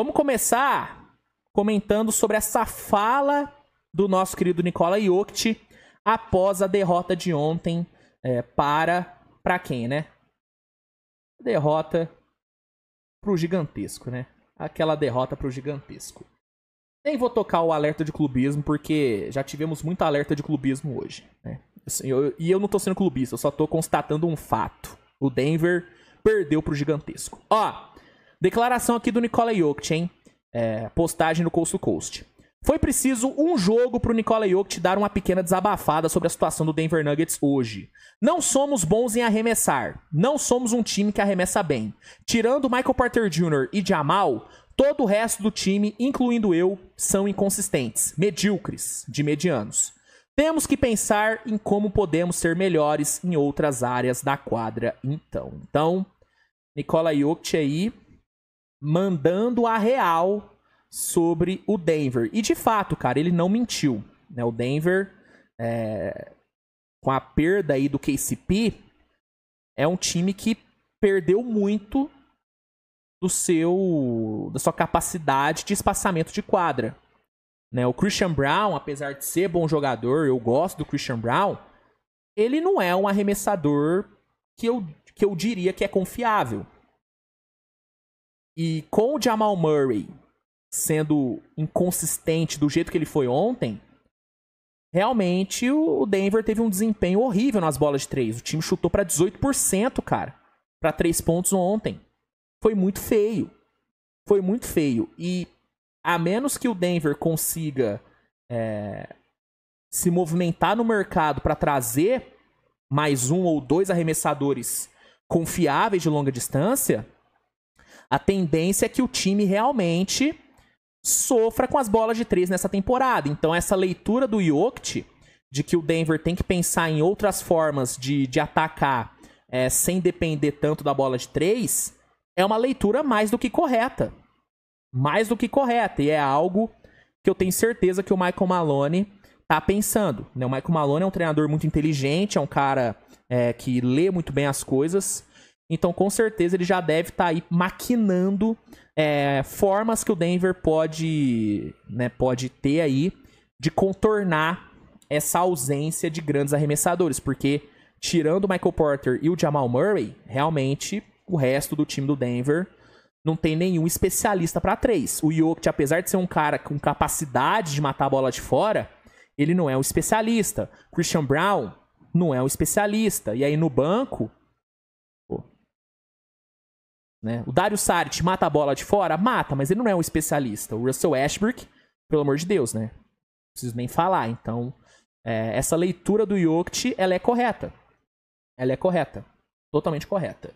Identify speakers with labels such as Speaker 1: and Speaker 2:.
Speaker 1: Vamos começar comentando sobre essa fala do nosso querido Nicola Jokic após a derrota de ontem é, para para quem, né? Derrota pro gigantesco, né? Aquela derrota pro gigantesco. Nem vou tocar o alerta de clubismo, porque já tivemos muito alerta de clubismo hoje. Né? Assim, eu, e eu não tô sendo clubista, eu só tô constatando um fato. O Denver perdeu pro gigantesco. Ó, Declaração aqui do Nikola Jokic, hein? É, postagem do Coast to Coast. Foi preciso um jogo pro Nikola Jokic dar uma pequena desabafada sobre a situação do Denver Nuggets hoje. Não somos bons em arremessar. Não somos um time que arremessa bem. Tirando Michael Porter Jr. e Jamal, todo o resto do time, incluindo eu, são inconsistentes, medíocres, de medianos. Temos que pensar em como podemos ser melhores em outras áreas da quadra, então. Então, Nikola Jokic aí mandando a real sobre o Denver. E de fato, cara, ele não mentiu. Né? O Denver, é... com a perda aí do KCP, é um time que perdeu muito do seu da sua capacidade de espaçamento de quadra. Né? O Christian Brown, apesar de ser bom jogador, eu gosto do Christian Brown, ele não é um arremessador que eu, que eu diria que é confiável. E com o Jamal Murray sendo inconsistente do jeito que ele foi ontem, realmente o Denver teve um desempenho horrível nas bolas de três. O time chutou para 18%, cara, para três pontos ontem. Foi muito feio. Foi muito feio. E a menos que o Denver consiga é, se movimentar no mercado para trazer mais um ou dois arremessadores confiáveis de longa distância, a tendência é que o time realmente sofra com as bolas de três nessa temporada. Então, essa leitura do Jokic de que o Denver tem que pensar em outras formas de, de atacar é, sem depender tanto da bola de três é uma leitura mais do que correta. Mais do que correta. E é algo que eu tenho certeza que o Michael Malone tá pensando. Né? O Michael Malone é um treinador muito inteligente, é um cara é, que lê muito bem as coisas. Então, com certeza, ele já deve estar tá aí maquinando é, formas que o Denver pode, né, pode ter aí de contornar essa ausência de grandes arremessadores, porque tirando o Michael Porter e o Jamal Murray, realmente o resto do time do Denver não tem nenhum especialista para três. O Jokic, apesar de ser um cara com capacidade de matar a bola de fora, ele não é um especialista. Christian Brown não é um especialista. E aí no banco, né? O Dario Saric mata a bola de fora? Mata, mas ele não é um especialista. O Russell Ashbrook, pelo amor de Deus, né? Não preciso nem falar. Então, é, essa leitura do Jokic, ela é correta. Ela é correta. Totalmente correta.